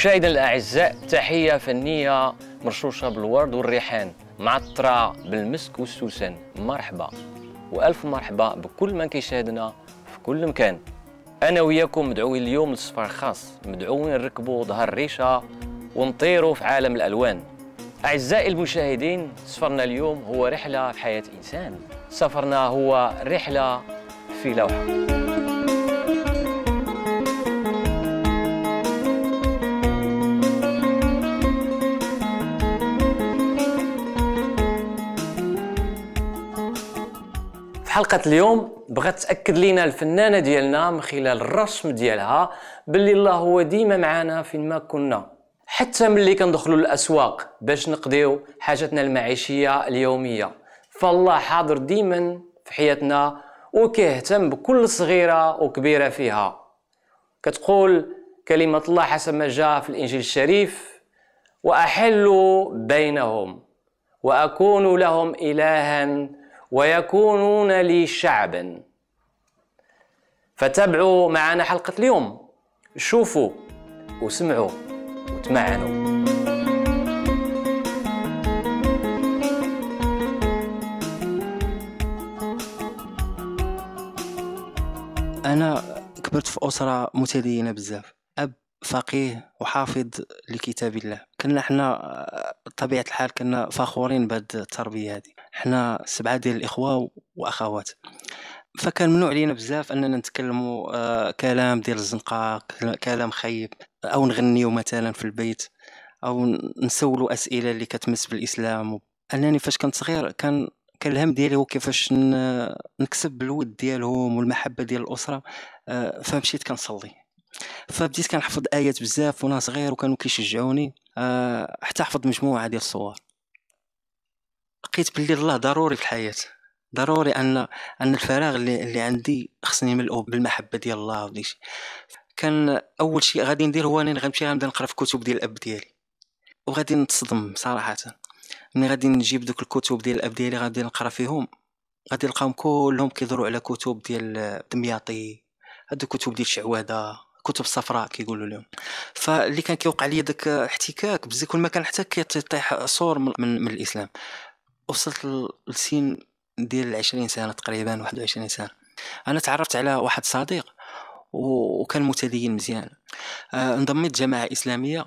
مشاهدينا الاعزاء تحيه فنيه مرشوشه بالورد والريحان معطره بالمسك والسوسن مرحبا والف مرحبا بكل من كيشاهدنا في كل مكان انا وياكم مدعوين اليوم لسفر خاص مدعوين نركبوا ظهر الريشه ونطيروا في عالم الالوان اعزائي المشاهدين سفرنا اليوم هو رحله في حياه انسان سفرنا هو رحله في لوحه في حلقة اليوم بغات تأكد لنا الفنانة ديالنا من خلال الرسم ديالها باللي الله هو ديما معنا فين ما كنا حتى ملي كندخلوا للأسواق باش نقضيو حاجتنا المعيشية اليومية فالله حاضر ديما في حياتنا وكيهتم بكل صغيرة وكبيرة فيها كتقول كلمة الله حسب ما جاء في الإنجيل الشريف وأحل بينهم وأكون لهم إلهًا ويكونون لي شعبا فتابعوا معنا حلقة اليوم شوفوا وسمعوا وتمعنوا أنا كبرت في أسرة متدينة بزاف فقيه وحافظ لكتاب الله كنا حنا بطبيعه آه، الحال كنا فخورين بهاد التربيه هذه حنا سبعه ديال الاخوه واخوات فكان ممنوع علينا بزاف اننا نتكلموا آه، كلام ديال الزنقه كلام خيب او نغنيو مثلا في البيت او نسولوا اسئله اللي كتمس بالاسلام انني فاش كنت صغير كان كان الهم ديالي هو كيفاش نكسب الود ديالهم والمحبه ديال الاسره آه، فمشيت كنصلي فبديت كنحفظ ايات بزاف وانا صغير وكانوا كيشجعوني آه، حتى حفظ مجموعه ديال الصور لقيت بلي الله ضروري في الحياه ضروري ان ان الفراغ اللي, اللي عندي خصني نملؤه بالمحبه ديال الله وديش. كان اول شيء غادي ندير هو اني غنمشي غنبدا نقرا في كتب ديال الاب ديالي وغادي نتصدم صراحه ملي غادي نجيب دوك الكتب ديال الاب ديالي غادي نقرا فيهم غادي نلقاهم كلهم كيدوروا على كتب ديال دمياطي هادو كتب ديال الشعواده كتب صفراء كيقولوا لهم فاللي كان كيوقع لي داك احتكاك بزاف كل ما كان حتى كيطيح صور من, من, من الاسلام وصلت لسن ديال 20 سنه تقريبا 21 سنه انا تعرفت على واحد صديق وكان متدين مزيان آه، انضميت جماعه اسلاميه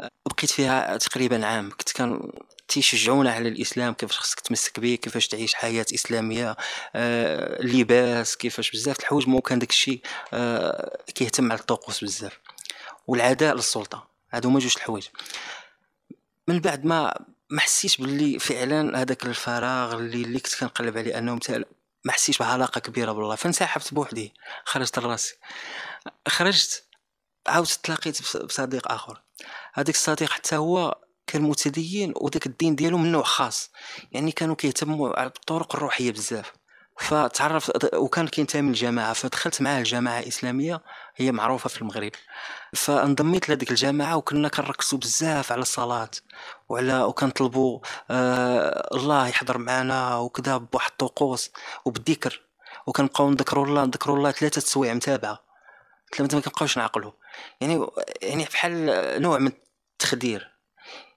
آه، بقيت فيها تقريبا عام كنت كان تيشجعونا على الاسلام كيفاش خصك تمسك به كيفاش تعيش حياه اسلاميه آه، اللباس كيفاش بزاف الحوايج مو كان داك الشيء آه، كيهتم على الطقوس بزاف والعداء للسلطه هادو هما جوج الحوايج من بعد ما ما حسيتش باللي فعلا هذاك الفراغ اللي اللي كنت كنقلب عليه انه مثال ما حسيتش بعلاقه كبيره بالله فانسحبت بوحدي خرجت لراسي خرجت عاودت تلاقيت بصديق اخر هذاك الصديق حتى هو كان متدين وذاك الدين ديالو من نوع خاص يعني كانوا كيهتموا على الطرق الروحيه بزاف فتعرف وكان كينتمي الجماعة فدخلت معاه الجماعة الإسلامية هي معروفه في المغرب فانضميت لهذيك الجماعه وكنا كنركزوا بزاف على الصلاه وعلى وكنطلبوا آه الله يحضر معنا وكذا بواحد الطقوس وبالذكر وكنبقاو نذكروا الله نذكروا الله ثلاثه سوايع متابعه ثلاثه ما كنبقاوش نعقلوا يعني يعني بحال نوع من التخدير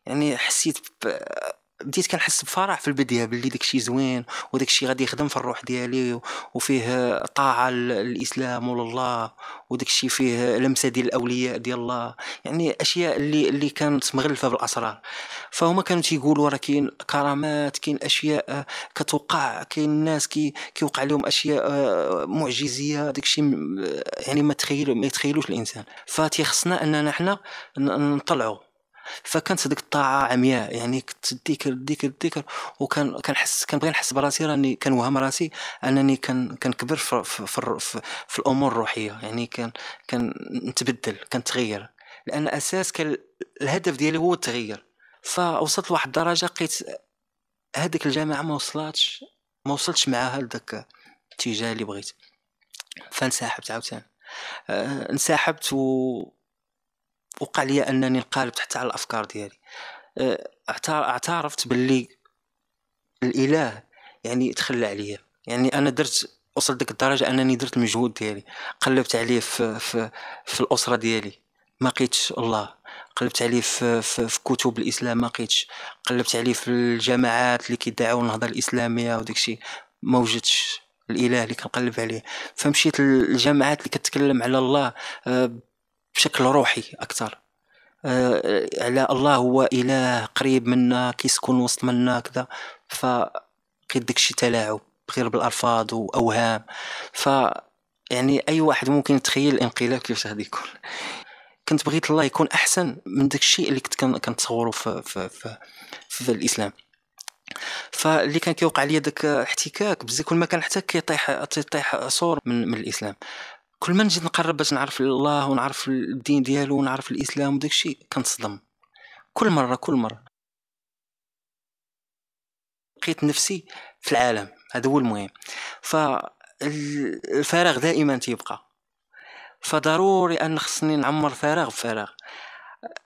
يعني حسيت ب... بديت كنحس بفرح في البدايه باللي داكشي زوين وداكشي غادي يخدم في الروح ديالي وفيه طاعه للاسلام ولله وداكشي فيه لمسه ديال الاولياء ديال الله يعني اشياء اللي اللي كانت مغلفه بالاسرار فهما كانوا تيقولوا راه كاين كرامات كاين اشياء كتوقع كاين الناس كي كيوقع لهم اشياء معجزيه داكشي يعني ما تخيل ما يتخيلوش الانسان فتيخصنا اننا حنا نطلعوا فكانت هذيك الطاعه عمياء يعني كنت ديكر ديكر ديكر وكان كنحس كنبغي نحس براسي راني كنوهم راسي انني كنكبر في, في, في, في, في الامور الروحيه يعني كان نتبدل كنتغير لان اساس كان الهدف ديالي هو التغيير فوصلت لواحد الدرجه لقيت هذيك الجامعه ما وصلتش ما وصلتش معاها لذاك الاتجاه اللي بغيت فانسحبت عاوتاني آه، انسحبت و وقع لي انني انقلبت تحت على الافكار ديالي أه، اعترفت باللي الاله يعني تخلى عليا يعني انا درت وصلت ديك الدرجه انني درت المجهود ديالي قلبت عليه في في, في الاسره ديالي ما لقيتش الله قلبت عليه في, في, في كتب الاسلام ما لقيتش قلبت عليه في الجماعات اللي كيدعوا النهضه الاسلاميه وداكشي ما وجدتش الاله اللي كنقلب عليه فمشيت للجامعات اللي كتكلم على الله أه، بشكل روحي اكثر أه على الله هو اله قريب منا كيسكن وسط منا كذا ف داكشي تلاعب غير بالالفاظ واوهام ف يعني اي واحد ممكن يتخيل الانقلاب كيفاش غادي يكون كنت بغيت الله يكون احسن من داك الشيء اللي كنت كنتصوره في, في, في, في الاسلام فاللي كان كيوقع لي داك احتكاك بزاف كل ما كان حتى كيطيح تيطيح صور من, من الاسلام كل ما نجي نقرب باش نعرف الله ونعرف الدين ديالو ونعرف الاسلام وداك الشيء كنصدم كل مره كل مره لقيت نفسي في العالم هذا هو المهم فالفراغ دائما تيبقى فضروري ان خصني نعمر فراغ بفراغ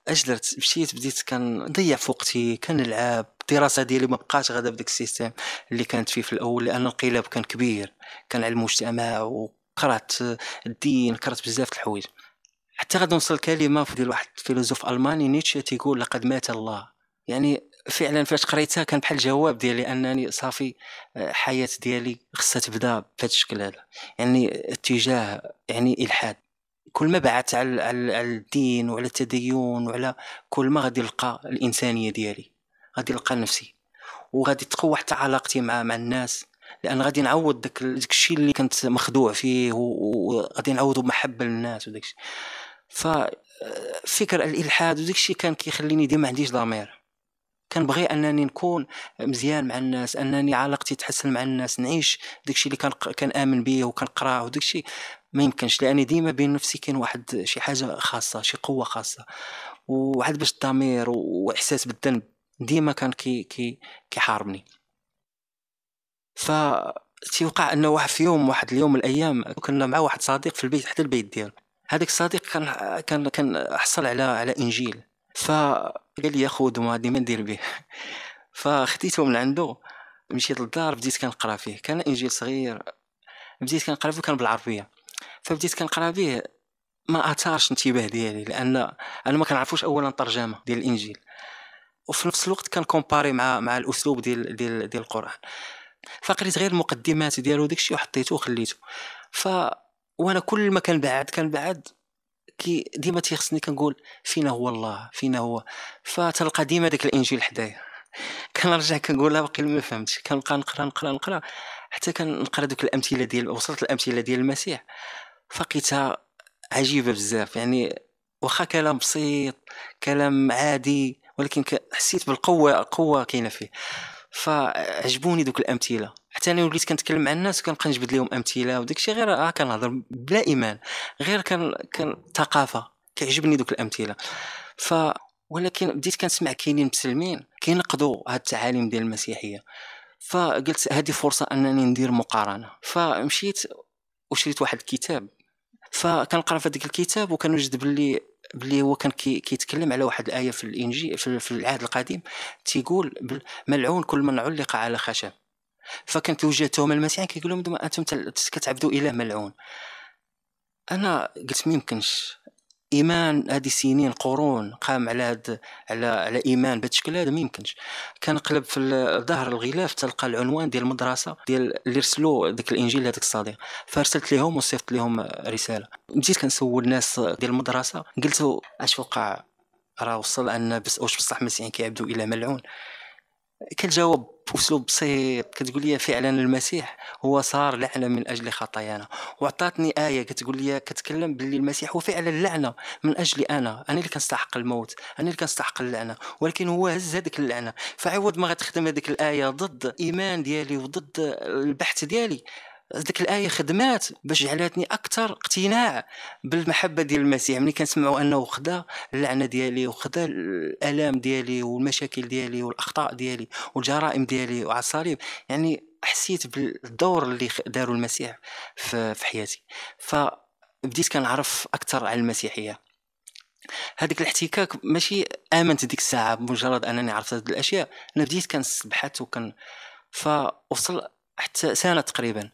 اش درت مشيت بديت كنضيع في وقتي كنلعب الدراسه ديالي ما بقاش غادا بداك السيستم اللي كانت فيه في الاول لان الانقلاب كان كبير كان على المجتمع قرات الدين قرات بزاف الحوايج حتى غادي نوصل كلمه ديال واحد الفيلسوف الماني نيتشه تيقول لقد مات الله يعني فعلا فاش قريتها كان بحال الجواب ديالي انني صافي آه، حياه ديالي خصها تبدا بهذا الشكل هذا يعني اتجاه يعني الحاد كل ما بعت على, على الدين وعلى التدين وعلى كل ما غادي نلقى الانسانيه ديالي غادي نلقى نفسي وغادي تقوى حتى علاقتي مع مع الناس لان غادي نعوض داك الشيء اللي كنت مخدوع فيه وغادي نعوضه بمحبه للناس وداك الشيء ففكر الالحاد وداك الشيء كان كيخليني ديما ما عنديش ضمير كنبغي انني نكون مزيان مع الناس انني علاقتي تحسن مع الناس نعيش داكشي اللي كان امن به وكنقراه الشيء ما يمكنش لاني ديما بين نفسي كاين واحد شي حاجه خاصه شي قوه خاصه وعاد باش الضمير واحساس بالذنب ديما كان كي كي كيحاربني ف تيوقع انه واحد في يوم واحد اليوم من الايام كنا مع واحد صديق في البيت حتى البيت ديالو هذاك الصديق كان كان كان حصل على على انجيل فقال لي خذ ما غادي ما ندير به فخديته من عنده مشيت للدار بديت كنقرا فيه كان انجيل صغير بديت كنقرا فيه كان بالعربيه فبديت كنقرا فيه ما اثارش انتباه ديالي لان انا ما كنعرفوش اولا الترجمه ديال الانجيل وفي نفس الوقت كنكومباري مع مع الاسلوب ديال ديال ديال القران فقريت غير المقدمات ديالو داكشي وحطيته وخليته ف وانا كل ما كنبعد كنبعد كي ديما تيخصني كنقول فينا هو الله فينا هو فتلقى ديما داك الانجيل حدايا كنرجع كنقول لا باقي ما فهمتش كنبقى نقرا نقرا نقرا حتى كنقرا دوك الامثله ديال وصلت الامثله ديال المسيح فقيتها عجيبه بزاف يعني واخا كلام بسيط كلام عادي ولكن حسيت بالقوه قوه كاينه فيه فعجبوني دوك الامثله حتى انا وليت كنتكلم مع الناس وكنبقى نجبد لهم امثله وداك الشيء غير اه كنهضر بلا ايمان غير كان كان ثقافه كيعجبني دوك الامثله ف ولكن بديت كنسمع كاينين مسلمين كينقضوا هاد التعاليم ديال المسيحيه فقلت هذه فرصه انني ندير مقارنه فمشيت وشريت واحد الكتاب فكنقرا في هذاك الكتاب وكنوجد باللي بلي هو كان كيتكلم على واحد الايه في الانجي في العهد القديم تيقول ملعون كل من علق على خشب فكانت وجهتهم المسيح كيقول لهم انتم كتعبدوا اله ملعون انا قلت ما يمكنش ايمان هذه سنين قرون قام على هاد على على ايمان بتشكل هذا ما يمكنش كنقلب في ظهر الغلاف تلقى العنوان ديال المدرسه ديال اللي رسلوا ذاك الانجيل لهذاك الصديق فارسلت لهم وصيفط لهم رساله مشيت كنسول الناس ديال المدرسه قلت اش وقع راه وصل ان بس واش بصح المسيحيين كيعبدوا الى ملعون كالجواب باسلوب بسيط كتقول لي فعلا المسيح هو صار لعنه من اجل خطايانا وعطاتني ايه كتقول لي كتكلم باللي المسيح هو فعلا لعنه من اجلي انا انا اللي كنستحق الموت انا اللي كنستحق اللعنه ولكن هو هز هذيك اللعنه فعوض ما غتخدم هذيك الايه ضد الايمان ديالي وضد البحث ديالي ديك الايه خدمات باش جعلتني اكثر اقتناع بالمحبه ديال المسيح ملي كنسمعوا انه خدا اللعنه ديالي وخدا الالام ديالي والمشاكل ديالي والاخطاء ديالي والجرائم ديالي وعلى الصليب يعني حسيت بالدور اللي داروا المسيح في حياتي فبديت كنعرف اكثر على المسيحيه هذاك الاحتكاك ماشي امنت ديك الساعه بمجرد انني عرفت هذه الاشياء انا بديت كنبحث وكن فوصل حتى سنه تقريبا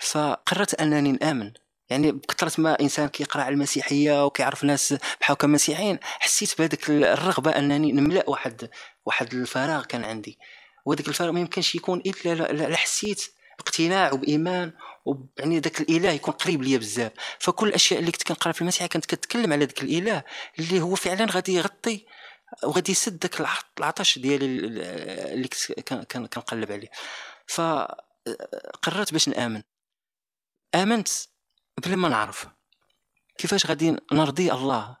فقررت انني نامن يعني بكثرة ما انسان كيقرا على المسيحيه وكيعرف ناس بحال هكا مسيحيين حسيت بهذيك الرغبه انني نملا واحد واحد الفراغ كان عندي وهذاك الفراغ ما يمكنش يكون الا لا حسيت باقتناع وبايمان يعني ذاك الاله يكون قريب ليا بزاف فكل الاشياء اللي كنت كنقرا في المسيحيه كانت كتكلم على ذاك الاله اللي هو فعلا غادي يغطي وغادي يسد ذاك العطش ديالي اللي كنقلب عليه فقررت باش نامن امنت بلا ما نعرف كيفاش غادي نرضي الله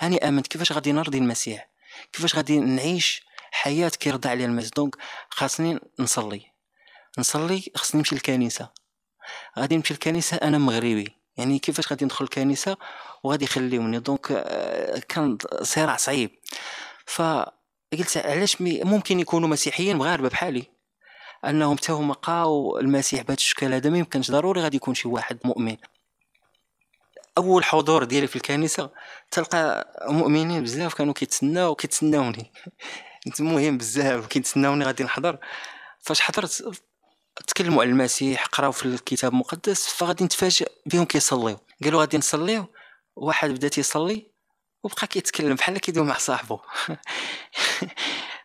هاني امنت كيفاش غادي نرضي المسيح كيفاش غادي نعيش حياه كيرضى عليها المسيح دونك خاصني نصلي نصلي خاصني نمشي للكنيسه غادي نمشي للكنيسه انا مغربي يعني كيفاش غادي ندخل الكنيسه وغادي يخليوني دونك آه، كان صراع صعيب فقلت علاش ممكن يكونوا مسيحيين مغاربه بحالي انهم حتى هما قاو المسيح بهذا الشكل هذا ما يمكنش ضروري غادي يكون شي واحد مؤمن اول حضور ديالي في الكنيسه تلقى مؤمنين بزاف كانوا كيتسناو كيتسناوني المهم بزاف كيتسناوني غادي نحضر فاش حضرت تكلموا على المسيح قراو في الكتاب المقدس فغادي نتفاجئ بهم كيصليو قالوا غادي نصليو واحد بدا تيصلي وبقى كيتكلم بحال كيدوي مع صاحبه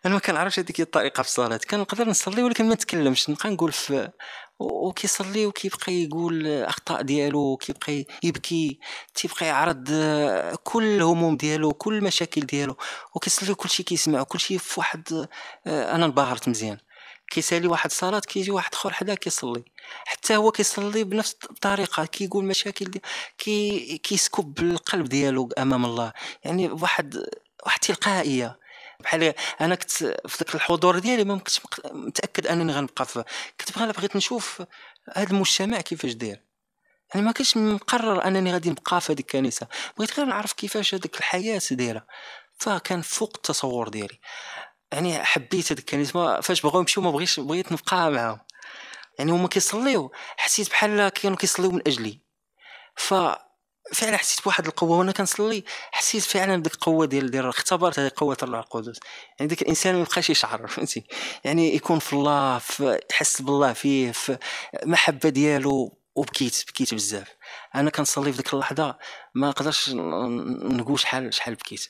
انا ما كنعرفش هذيك الطريقه في الصلاه كنقدر نصلي ولكن ما نتكلمش نبقى نقول في وكيصلي وكيبقى يقول اخطاء ديالو وكيبقى يبكي تيبقى يعرض كل الهموم ديالو كل المشاكل ديالو وكيصلي شيء كيسمع شيء في واحد انا انبهرت مزيان كيسالي واحد الصلاه كيجي واحد اخر حدا كيصلي حتى هو كيصلي بنفس الطريقه كيقول كي مشاكل دي كي كيسكب القلب ديالو امام الله يعني واحد واحد تلقائيه بحال انا كنت في ذاك الحضور ديالي ما كنتش متاكد انني غنبقى في كنت بحال بغيت نشوف هذا المجتمع كيفاش داير يعني ما كنتش مقرر انني غادي نبقى في هذيك الكنيسه بغيت غير نعرف كيفاش هذيك الحياه دايره فكان فوق التصور ديالي يعني حبيت هذيك الكنيسه فاش بغاو يمشيو ما بغيتش بغيت نبقى معاهم يعني هما كيصليو حسيت بحال كانوا كيصليو من اجلي ف فعلا حسيت بواحد القوه وانا كنصلي حسيت فعلا بديك القوه ديال ديال اختبرت هذه قوه الروح القدس يعني ديك الانسان ما يبقاش يشعر فهمتي يعني يكون في الله في يحس بالله فيه في محبه ديالو وبكيت بكيت بزاف انا كنصلي في ديك اللحظه ما نقدرش نقول شحال شحال بكيت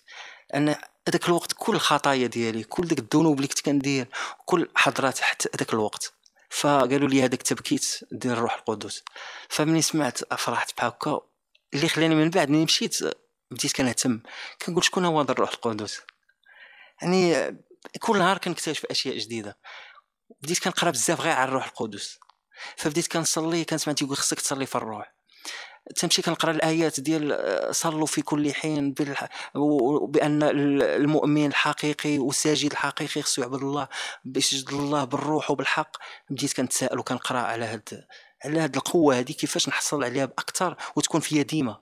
انا هذاك الوقت كل الخطايا ديالي كل ديك الذنوب اللي كنت كندير كل حضرات حتى هذاك الوقت فقالوا لي هذاك تبكيت ديال الروح القدس فملي سمعت فرحت بحال هكا اللي خلاني من بعد ملي مشيت بديت كنهتم كنقول شكون هو هذا الروح القدس يعني كل نهار كنكتشف اشياء جديده بديت كنقرا بزاف غير على الروح القدس فبديت كنصلي كنسمع تيقول خصك تصلي في الروح تمشي كنقرا الايات ديال صلوا في كل حين بالح... بان المؤمن الحقيقي والساجد الحقيقي خصو يعبد الله بيسجد الله بالروح وبالحق بديت كنتسائل وكنقرا على هاد على هذه القوه هذه كيفاش نحصل عليها باكثر وتكون فيا ديما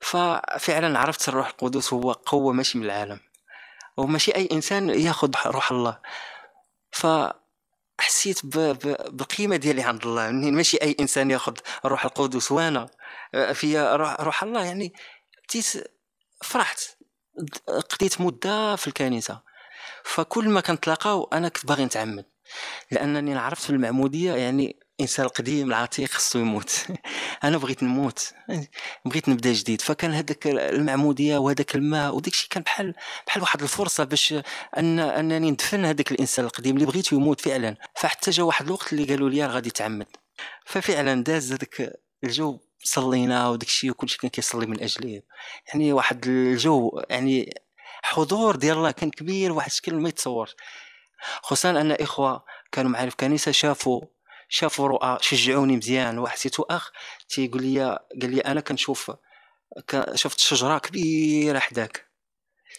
ففعلا عرفت الروح القدس هو قوه ماشي من العالم وماشي اي انسان ياخذ روح الله ف حسيت بالقيمه ديالي عند الله يعني ماشي اي انسان ياخذ الروح القدس وانا في روح الله يعني تيس فرحت قضيت مده في الكنيسه فكل ما كنتلاقاو انا كنت باغي نتعمد لانني عرفت في المعموديه يعني الانسان القديم العتيق خصو يموت انا بغيت نموت بغيت نبدا جديد فكان هذاك المعموديه وهذاك الماء وداك الشيء كان بحال بحال واحد الفرصه باش ان انني ندفن هذاك الانسان القديم اللي بغيته يموت فعلا فحتى جا واحد الوقت اللي قالوا لي غادي تعمد ففعلا داز هذاك الجو صلينا وداك الشيء وكل شيء كان كيصلي من اجلي يعني واحد الجو يعني حضور ديال الله كان كبير واحد الشكل ما يتصورش خصوصا ان اخوه كانوا معايا في الكنيسه شافوا شافوا رؤى شجعوني مزيان واحد سيتو اخ تيقول لي قال لي انا كنشوف شفت شجره كبيره حداك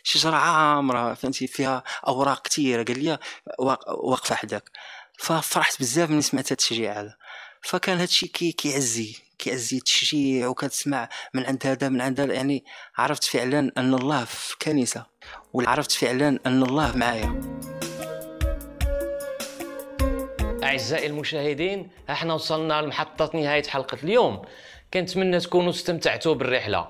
شجره عامره فهمتي فيها اوراق كثيره قال لي واقفه حداك ففرحت بزاف ملي سمعت هذا التشجيع هذا فكان هذا الشيء كي كيعزي كيعزي التشجيع وكتسمع من عند هذا من عند هذا يعني عرفت فعلا ان الله في الكنيسه وعرفت فعلا ان الله معايا اعزائي المشاهدين احنا وصلنا لمحطه نهايه حلقه اليوم كنتمنى تكونوا استمتعتوا بالرحله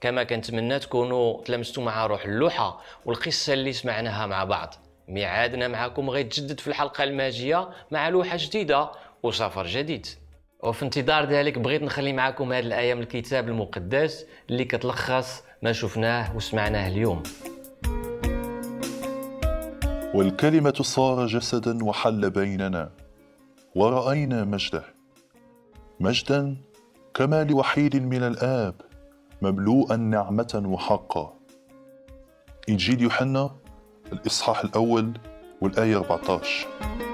كما كنتمنى تكونوا تلمستوا مع روح اللوحه والقصه اللي سمعناها مع بعض ميعادنا معكم غيتجدد في الحلقه الماجيه مع لوحه جديده وسفر جديد وفي انتظار ذلك بغيت نخلي معكم هذه الايه من الكتاب المقدس اللي كتلخص ما شفناه وسمعناه اليوم والكلمه صار جسدا وحل بيننا ورأينا مجده مجدا كما لوحيد من الآب مملوءا نعمة وحقا إنجيل يوحنا الإصحاح الأول والآية 14